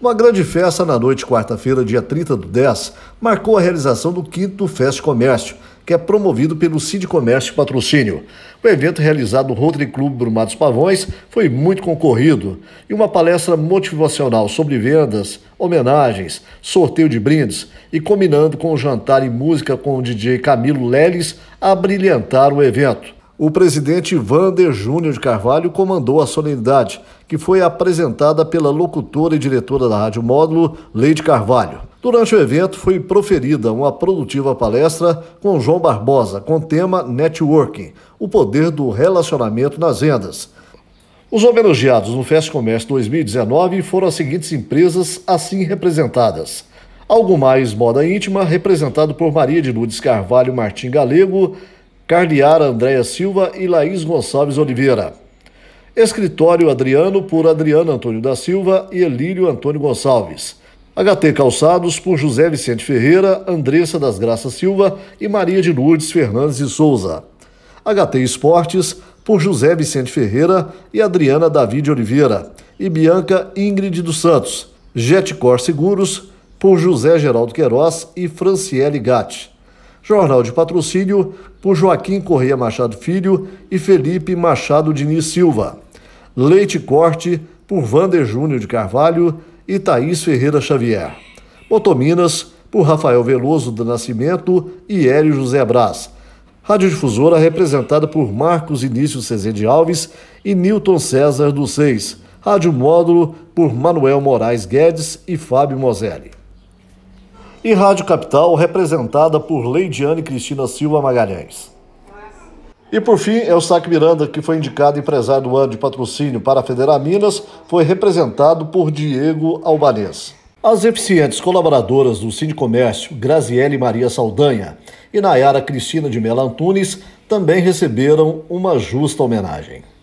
Uma grande festa na noite quarta-feira, dia 30 do 10, marcou a realização do quinto Fest Comércio, que é promovido pelo Cid Comércio Patrocínio. O evento realizado no Rotary Clube Brumados Pavões foi muito concorrido e uma palestra motivacional sobre vendas, homenagens, sorteio de brindes e combinando com o jantar e música com o DJ Camilo Leles abrilhantaram o evento o presidente Vander Júnior de Carvalho comandou a solenidade, que foi apresentada pela locutora e diretora da Rádio Módulo, Leide Carvalho. Durante o evento, foi proferida uma produtiva palestra com João Barbosa, com tema Networking o poder do relacionamento nas vendas. Os homenageados no Fest Comércio 2019 foram as seguintes empresas assim representadas. Algo Mais Moda Íntima, representado por Maria de Lourdes Carvalho Martim Galego, Carniara Andréia Silva e Laís Gonçalves Oliveira. Escritório Adriano por Adriano Antônio da Silva e Elírio Antônio Gonçalves. HT Calçados por José Vicente Ferreira, Andressa das Graças Silva e Maria de Lourdes Fernandes de Souza. HT Esportes por José Vicente Ferreira e Adriana Davi de Oliveira e Bianca Ingrid dos Santos. Jetcor Seguros por José Geraldo Queiroz e Franciele Gatti. Jornal de patrocínio por Joaquim Correia Machado Filho e Felipe Machado Diniz Silva. Leite Corte por Vander Júnior de Carvalho e Thaís Ferreira Xavier. Motominas por Rafael Veloso do Nascimento e Hélio José Rádio Radiodifusora representada por Marcos Início Cezede Alves e Newton César dos Seis. Rádio Módulo por Manuel Moraes Guedes e Fábio Moselli e Rádio Capital, representada por Leidiane Cristina Silva Magalhães. E por fim, é o Saque Miranda, que foi indicado empresário do ano de patrocínio para a Federal Minas, foi representado por Diego Albanês. As eficientes colaboradoras do Cine Comércio, Graziele Maria Saldanha e Nayara Cristina de Mela Antunes, também receberam uma justa homenagem.